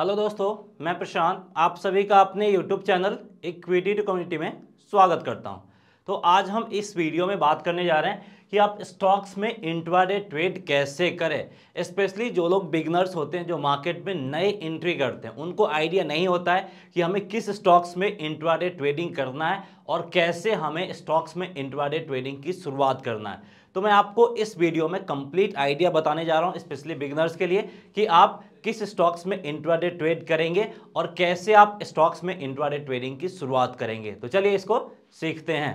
hello दोस्तों मैं प्रशांत आप सभी का अपने YouTube channel equity to community में स्वागत करता हूं तो आज हम इस वीडियो में बात करने जा रहे हैं कि आप स्टॉक्स में इंट्राडे ट्रेड कैसे करें स्पेशली जो लोग बिगनर्स होते हैं जो मार्केट में नए इंट्री करते हैं उनको आइडिया नहीं होता है कि हमें किस स्टॉक्स में इंट्राडे ट्रेडिंग करना है और कैसे हमें स्टॉक्स में इंट्राडे ट्रेडिंग की शुरुआत करना है तो मैं आपको इस वीडियो में कंप्लीट आइडिया बताने जा रहा हूँ स्पेशली बिगनर्स के लिए कि आप किस स्टॉक्स में इंट्राडे ट्रेड करेंगे और कैसे आप स्टॉक्स में इंट्राडे ट्रेडिंग की शुरुआत करेंगे तो चलिए इसको सीखते हैं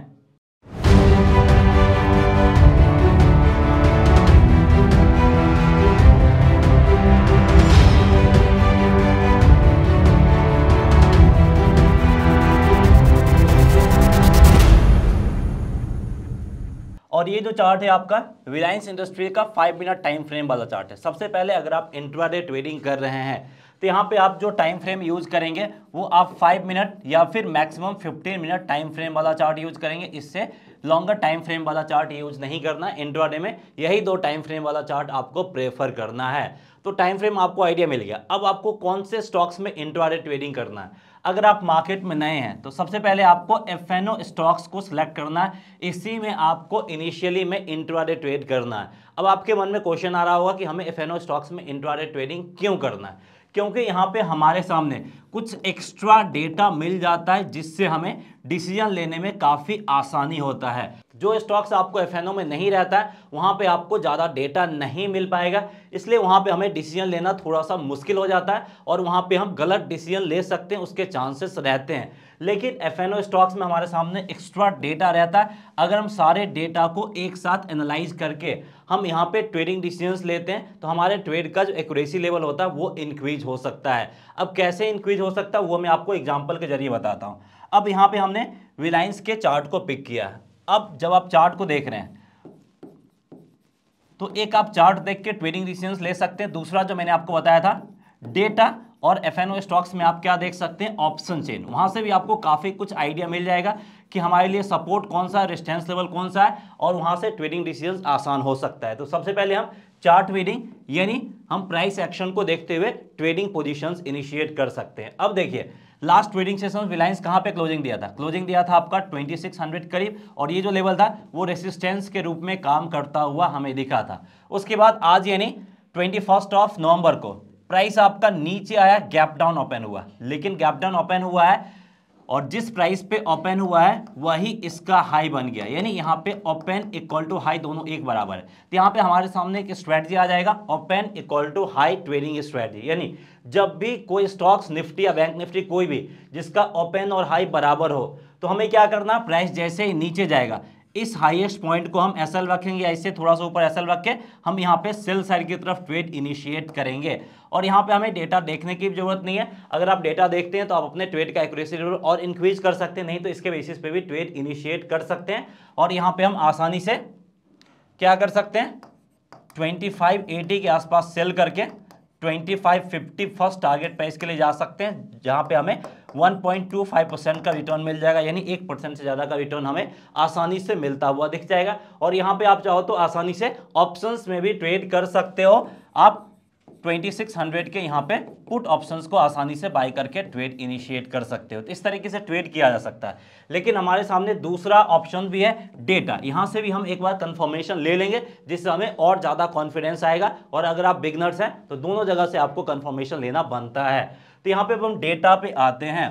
जो चार्ट है आपका रिलायंस इंडस्ट्री का फाइव मिनट टाइम फ्रेम वाला चार्ट है सबसे पहले अगर आप इंट्राडे ट्रेडिंग कर रहे हैं तो यहाँ पे आप जो टाइम फ्रेम यूज़ करेंगे वो आप फाइव मिनट या फिर maximum fifteen minute time frame वाला चार्ट यूज़ करेंगे इससे लॉन्गर टाइम फ्रेम वाला चार्ट यूज़ नहीं करना इंट्राडे में यही दो टाइम फ्रेम वाला चार्ट आपको प्रेफर करना है तो टाइम फ्रेम आपको आइडिया मिल गया अब आपको कौन से स्टॉक्स में इंट्राडे ट्रेडिंग करना है अगर आप मार्केट में नए हैं तो सबसे पहले आपको एफ स्टॉक्स को सिलेक्ट करना है इसी में आपको इनिशियली में इंट्राडे ट्रेड करना है अब आपके मन में क्वेश्चन आ रहा होगा कि हमें एफ स्टॉक्स में इंट्राडे ट्रेडिंग क्यों करना है क्योंकि यहाँ पे हमारे सामने कुछ एक्स्ट्रा डेटा मिल जाता है जिससे हमें डिसीजन लेने में काफ़ी आसानी होता है जो स्टॉक्स आपको एफ में नहीं रहता है वहाँ पे आपको ज़्यादा डेटा नहीं मिल पाएगा इसलिए वहाँ पे हमें डिसीजन लेना थोड़ा सा मुश्किल हो जाता है और वहाँ पे हम गलत डिसीजन ले सकते हैं उसके चांसेस रहते हैं लेकिन एफ स्टॉक्स में हमारे सामने एक्स्ट्रा डेटा रहता है अगर हम सारे डेटा को एक साथ एनालाइज करके हम यहाँ पे ट्रेडिंग डिसीजंस लेते हैं तो हमारे ट्रेड का जो एक्यूरेसी लेवल होता है वो इंक्रीज हो सकता है अब कैसे इंक्रीज हो सकता है वो मैं आपको एग्जाम्पल के जरिए बताता हूँ अब यहाँ पे हमने रिलायंस के चार्ट को पिक किया है अब जब आप चार्ट को देख रहे हैं तो एक आप चार्ट देख के ट्रेडिंग डिसीजन ले सकते हैं दूसरा जो मैंने आपको बताया था डेटा और एफ स्टॉक्स में आप क्या देख सकते हैं ऑप्शन चेन वहाँ से भी आपको काफ़ी कुछ आइडिया मिल जाएगा कि हमारे लिए सपोर्ट कौन सा है रिस्टेंस लेवल कौन सा है और वहाँ से ट्रेडिंग डिसीजन आसान हो सकता है तो सबसे पहले हम चार्ट ट्रेडिंग यानी हम प्राइस एक्शन को देखते हुए ट्रेडिंग पोजिशन इनिशिएट कर सकते हैं अब देखिए लास्ट ट्रेडिंग सेशन रिलायंस कहाँ पे क्लोजिंग दिया था क्लोजिंग दिया था आपका 2600 करीब और ये जो लेवल था वो रेसिस्टेंस के रूप में काम करता हुआ हमें दिखा था उसके बाद आज यानी ट्वेंटी फर्स्ट ऑफ नवंबर को प्राइस आपका नीचे आया गैप डाउन ओपन हुआ लेकिन गैप डाउन ओपन हुआ है और जिस प्राइस पे ओपन हुआ है वही इसका हाई बन गया यानी यहाँ पे ओपन इक्वल टू हाई दोनों एक बराबर है तो यहाँ पे हमारे सामने एक स्ट्रेटजी आ जाएगा open equal to high trading strategy यानी जब भी कोई स्टॉक्स निफ्टी या बैंक निफ्टी कोई भी जिसका ओपन और हाई बराबर हो तो हमें क्या करना प्राइस जैसे ही नीचे जाएगा इस हाईएस्ट पॉइंट को हम एस एल रखेंगे इससे थोड़ा सा ऊपर एस एल रख के हम यहाँ पे सेल साइड की तरफ ट्रेड इनिशिएट करेंगे और यहाँ पे हमें डेटा देखने की जरूरत नहीं है अगर आप डेटा देखते हैं तो आप अपने ट्रेड का एक्यूरेसी और इंक्रीज कर सकते हैं नहीं तो इसके बेसिस पे भी ट्रेड इनिशिएट कर सकते हैं और यहाँ पे हम आसानी से क्या कर सकते हैं ट्वेंटी के आसपास सेल करके twenty five fifty first target price इसके लिए जा सकते हैं जहाँ पे हमें 1.25 परसेंट का रिटर्न मिल जाएगा यानी एक परसेंट से ज़्यादा का रिटर्न हमें आसानी से मिलता हुआ दिख जाएगा और यहाँ पे आप चाहो तो आसानी से ऑप्शंस में भी ट्रेड कर सकते हो आप 2600 के यहाँ पे पुट ऑप्शंस को आसानी से बाय करके ट्रेड इनिशिएट कर सकते हो तो इस तरीके से ट्रेड किया जा सकता है लेकिन हमारे सामने दूसरा ऑप्शन भी है डेटा यहाँ से भी हम एक बार कंफर्मेशन ले लेंगे जिससे हमें और ज़्यादा कॉन्फिडेंस आएगा और अगर आप बिगनर्स हैं तो दोनों जगह से आपको कन्फर्मेशन लेना बनता है तो यहाँ पर हम डेटा पे आते हैं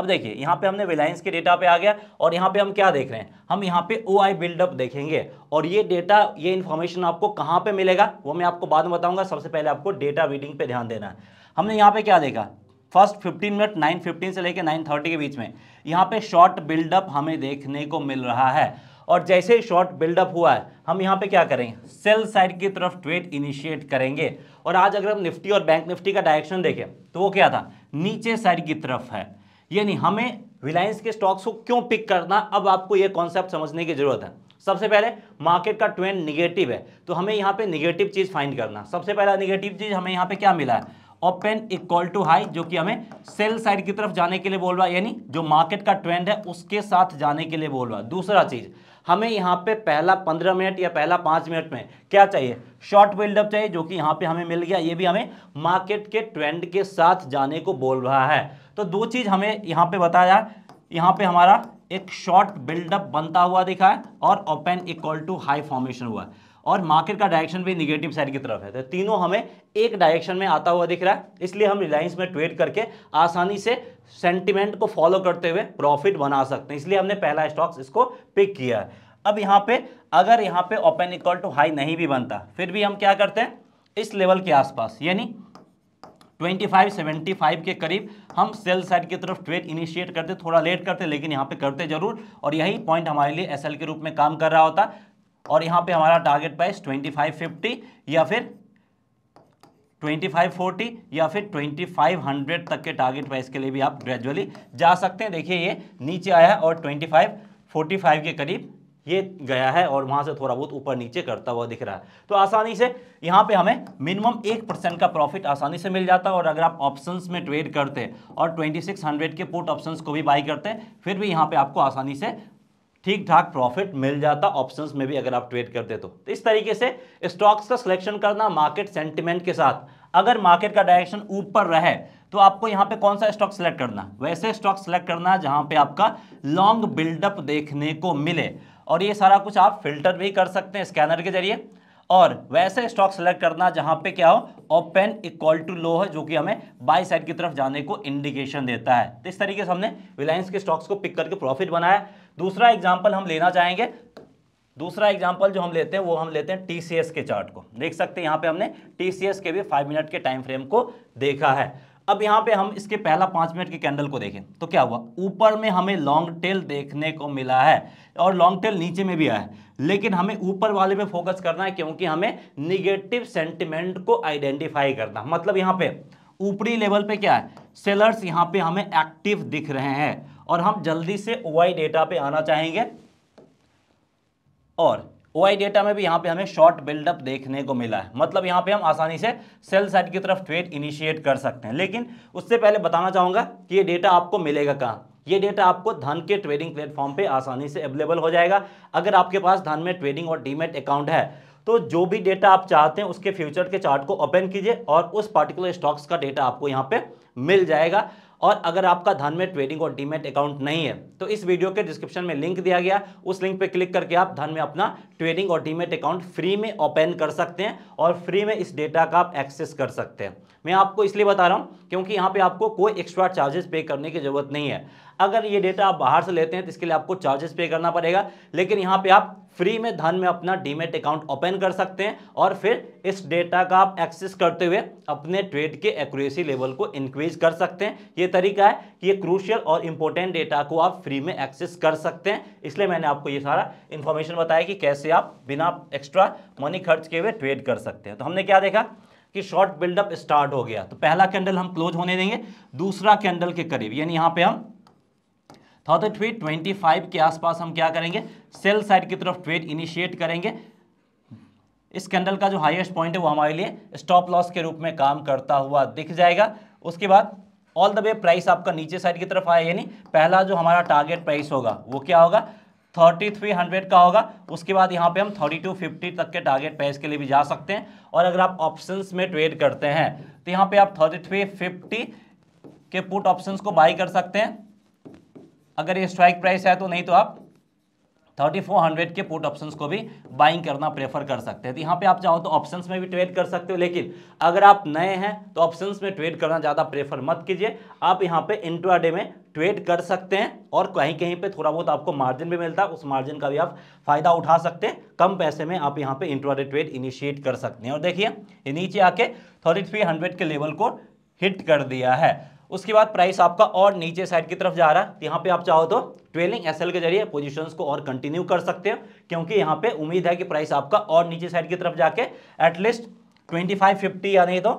अब देखिए यहाँ पे हमने रिलायंस के डेटा पे आ गया और यहाँ पे हम क्या देख रहे हैं हम यहाँ पे ओ आई बिल्डअप देखेंगे और ये डेटा ये इन्फॉर्मेशन आपको कहाँ पे मिलेगा वो मैं आपको बाद में बताऊंगा सबसे पहले आपको डेटा रीडिंग पे ध्यान देना है हमने यहाँ पे क्या देखा फर्स्ट 15 मिनट 9:15 से लेकर 9:30 के बीच में यहाँ पे शॉर्ट बिल्डअप हमें देखने को मिल रहा है और जैसे ही शॉर्ट बिल्डअप हुआ है हम यहाँ पे क्या करेंगे सेल साइड की तरफ ट्रेड इनिशिएट करेंगे और आज अगर हम निफ्टी और बैंक निफ्टी का डायरेक्शन देखें तो वो क्या था नीचे साइड की तरफ है यानी हमें रिलायंस के स्टॉक्स को क्यों पिक करना अब आपको यह कॉन्सेप्ट समझने की जरूरत है सबसे पहले मार्केट का ट्रेंड निगेटिव है तो हमें यहाँ पे निगेटिव चीज़ फाइंड करना सबसे पहला निगेटिव चीज़ हमें यहाँ पे क्या मिला है ओपन इक्वल टू हाई जो कि हमें सेल साइड की तरफ जाने के लिए बोल रहा है यानी जो मार्केट का ट्रेंड है उसके साथ जाने के लिए बोल रहा है दूसरा चीज़ हमें यहाँ पे पहला पंद्रह मिनट या पहला पाँच मिनट में क्या चाहिए शॉर्ट बिल्डअप चाहिए जो कि यहाँ पे हमें मिल गया ये भी हमें मार्केट के ट्रेंड के साथ जाने को बोल रहा है तो दो चीज़ हमें यहाँ पे बताया यहाँ पे हमारा एक शॉर्ट बिल्डअप बनता हुआ दिखा है और open equal to high formation हुआ है और मार्केट का डायरेक्शन भी निगेटिव साइड की तरफ है तो तीनों हमें एक डायरेक्शन में आता हुआ दिख रहा है इसलिए हम रिलायंस में ट्रेड करके आसानी से सेंटिमेंट को फॉलो करते हुए प्रॉफिट बना सकते हैं इसलिए हमने पहला स्टॉक्स इसको पिक किया है अब यहाँ पे अगर यहाँ पे ओपन इक्वल टू हाई नहीं भी बनता फिर भी हम क्या करते हैं इस लेवल के आसपास यानी 25 75 के करीब हम सेल साइड की तरफ ट्रेड इनिशिएट करते थोड़ा लेट करते लेकिन यहाँ पे करते जरूर और यही पॉइंट हमारे लिए एसएल के रूप में काम कर रहा होता और यहाँ पे हमारा टारगेट प्राइस 2550 या फिर 2540 या फिर 2500 तक के टारगेट प्राइस के लिए भी आप ग्रेजुअली जा सकते हैं देखिए ये नीचे आया और 2545 के करीब ये गया है और वहाँ से थोड़ा बहुत ऊपर नीचे करता हुआ दिख रहा है तो आसानी से यहाँ पे हमें मिनिमम एक परसेंट का प्रॉफिट आसानी से मिल जाता है और अगर आप ऑप्शंस में ट्रेड करते हैं और 2600 के पुट ऑप्शंस को भी बाई करते हैं फिर भी यहाँ पे आपको आसानी से ठीक ठाक प्रॉफिट मिल जाता ऑप्शंस में भी अगर आप ट्रेड करते तो, तो इस तरीके से स्टॉक्स का सिलेक्शन करना मार्केट सेंटिमेंट के साथ अगर मार्केट का डायरेक्शन ऊपर रहे तो आपको यहाँ पे कौन सा स्टॉक सेलेक्ट करना वैसे स्टॉक सेलेक्ट करना जहाँ पे आपका लॉन्ग बिल्डअप देखने को मिले और ये सारा कुछ आप फिल्टर भी कर सकते हैं स्कैनर के जरिए और वैसे स्टॉक सेलेक्ट करना जहाँ पे क्या हो ओपन इक्वल टू लो है जो कि हमें बाई साइड की तरफ जाने को इंडिकेशन देता है तो इस तरीके से हमने रिलायंस के स्टॉक्स को पिक करके प्रॉफिट बनाया दूसरा एग्जाम्पल हम लेना चाहेंगे दूसरा एग्जाम्पल जो हम लेते हैं वो हम लेते हैं टीसीएस के चार्ट को देख सकते हैं यहाँ पे हमने टीसीएस के भी फाइव मिनट के टाइम फ्रेम को देखा है अब यहाँ पे हम इसके पहला पाँच मिनट के कैंडल को देखें तो क्या हुआ ऊपर में हमें लॉन्ग टेल देखने को मिला है और लॉन्ग टेल नीचे में भी आया है लेकिन हमें ऊपर वाले पे फोकस करना है क्योंकि हमें निगेटिव सेंटिमेंट को आइडेंटिफाई करना मतलब यहाँ पे ऊपरी लेवल पे क्या है सेलर्स यहाँ पे हमें एक्टिव दिख रहे हैं और हम जल्दी से ओ डेटा पे आना चाहेंगे और ओ डेटा में भी यहाँ पे हमें शॉर्ट बिल्डअप देखने को मिला है मतलब यहाँ पे हम आसानी से सेल साइड की तरफ ट्रेड इनिशिएट कर सकते हैं लेकिन उससे पहले बताना चाहूँगा कि ये डेटा आपको मिलेगा कहाँ ये डेटा आपको धन के ट्रेडिंग प्लेटफॉर्म पे आसानी से अवेलेबल हो जाएगा अगर आपके पास धन में ट्रेडिंग और डीमेट अकाउंट है तो जो भी डेटा आप चाहते हैं उसके फ्यूचर के चार्ट को ओपन कीजिए और उस पार्टिकुलर स्टॉक्स का डेटा आपको यहाँ पे मिल जाएगा और अगर आपका धन में ट्रेडिंग और डीमेट अकाउंट नहीं है तो इस वीडियो के डिस्क्रिप्शन में लिंक दिया गया उस लिंक पर क्लिक करके आप धन में अपना ट्रेडिंग और डीमेट अकाउंट फ्री में ओपन कर सकते हैं और फ्री में इस डेटा का आप एक्सेस कर सकते हैं मैं आपको इसलिए बता रहा हूँ क्योंकि यहाँ पे आपको कोई एक्स्ट्रा चार्जेस पे करने की ज़रूरत नहीं है अगर ये डेटा आप बाहर से लेते हैं तो इसके लिए आपको चार्जेस पे करना पड़ेगा लेकिन यहाँ पे आप फ्री में धन में अपना डीमेट अकाउंट ओपन कर सकते हैं और फिर इस डेटा का आप एक्सेस करते हुए अपने ट्रेड के एक्यूरेसी लेवल को इंक्रीज कर सकते हैं ये तरीका है कि ये क्रूशियल और इंपॉर्टेंट डेटा को आप फ्री में एक्सेस कर सकते हैं इसलिए मैंने आपको ये सारा इन्फॉर्मेशन बताया कि कैसे आप बिना एक्स्ट्रा मनी खर्च के हुए ट्रेड कर सकते हैं तो हमने क्या देखा कि शॉर्ट बिल्डअप स्टार्ट हो गया तो पहला कैंडल हम क्लोज होने देंगे दूसरा कैंडल के करीब यानी यहां पे हम थाउजेंड ट्वेट ट्वेंटी फाइव के आसपास हम क्या करेंगे सेल साइड की तरफ ट्रेड इनिशिएट करेंगे इस कैंडल का जो हाईएस्ट पॉइंट है वो हमारे लिए स्टॉप लॉस के रूप में काम करता हुआ दिख जाएगा उसके बाद ऑल द वे प्राइस आपका नीचे साइड की तरफ आया यानी पहला जो हमारा टारगेट प्राइस होगा वो क्या होगा थर्टी थ्री हंड्रेड का होगा उसके बाद यहाँ पे हम थर्टी टू फिफ्टी तक के टारगेट प्राइस के लिए भी जा सकते हैं और अगर आप ऑप्शंस में ट्रेड करते हैं तो यहाँ पे आप थर्टी थ्री फिफ्टी के पुट ऑप्शंस को बाई कर सकते हैं अगर ये स्ट्राइक प्राइस है तो नहीं तो आप 3400 के पुट ऑप्शंस को भी बाइंग करना प्रेफर कर सकते हैं तो यहाँ पे आप चाहो तो ऑप्शंस में भी ट्रेड कर सकते हो लेकिन अगर आप नए हैं तो ऑप्शंस में ट्रेड करना ज़्यादा प्रेफर मत कीजिए आप यहाँ पे इंट्राडे में ट्रेड कर सकते हैं और कहीं कहीं पे थोड़ा बहुत आपको मार्जिन भी मिलता है उस मार्जिन का भी आप फायदा उठा सकते हैं कम पैसे में आप यहाँ पे इंट्राडे ट्रेड इनिशिएट कर सकते हैं और देखिए नीचे आके थर्टी के लेवल को हिट कर दिया है उसके बाद प्राइस आपका और नीचे साइड की तरफ जा रहा है तो यहाँ पे आप चाहो तो ट्वेलिंग एसएल के जरिए पोजीशंस को और कंटिन्यू कर सकते हो क्योंकि यहाँ पे उम्मीद है कि प्राइस आपका और नीचे साइड की तरफ जाके एटलीस्ट ट्वेंटी फाइव फिफ्टी या नहीं तो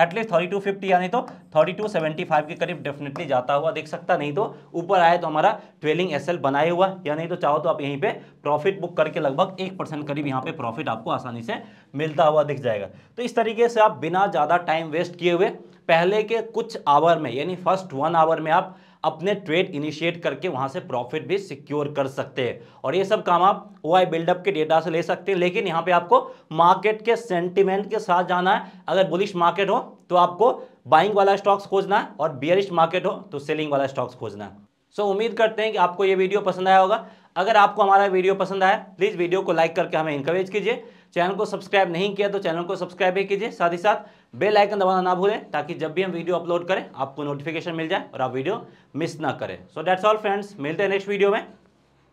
एटलीस्ट थर्टी टू फिफ्टी नहीं तो थर्टी टू सेवेंटी फाइव के करीब डेफिनेटली जाता हुआ देख सकता नहीं तो ऊपर आए तो हमारा ट्वेलिंग एस एल बनाए हुआ या नहीं तो चाहो तो आप यहीं पे प्रॉफिट बुक करके लगभग एक परसेंट करीब यहाँ पे प्रॉफिट आपको आसानी से मिलता हुआ दिख जाएगा तो इस तरीके से आप बिना ज़्यादा टाइम वेस्ट किए हुए पहले के कुछ आवर में यानी फर्स्ट वन आवर में आप अपने ट्रेड इनिशिएट करके वहां से प्रॉफिट भी सिक्योर कर सकते हैं और ये सब काम आप ओ आई बिल्डअप के डेटा से ले सकते हैं लेकिन यहां पे आपको मार्केट के सेंटिमेंट के साथ जाना है अगर बुलिश मार्केट हो तो आपको बाइंग वाला स्टॉक्स खोजना है और बियरिश मार्केट हो तो सेलिंग वाला स्टॉक्स खोजना है सो so, उम्मीद करते हैं कि आपको ये वीडियो पसंद आया होगा अगर आपको हमारा वीडियो पसंद आया प्लीज़ वीडियो को लाइक करके हमें इंकरेज कीजिए चैनल को सब्सक्राइब नहीं किया तो चैनल को सब्सक्राइब भी कीजिए साथ ही साथ बेल आइकन दबाना ना भूलें ताकि जब भी हम वीडियो अपलोड करें आपको नोटिफिकेशन मिल जाए और आप वीडियो मिस ना करें सो दैट्स ऑल फ्रेंड्स मिलते हैं नेक्स्ट वीडियो में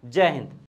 जय हिंद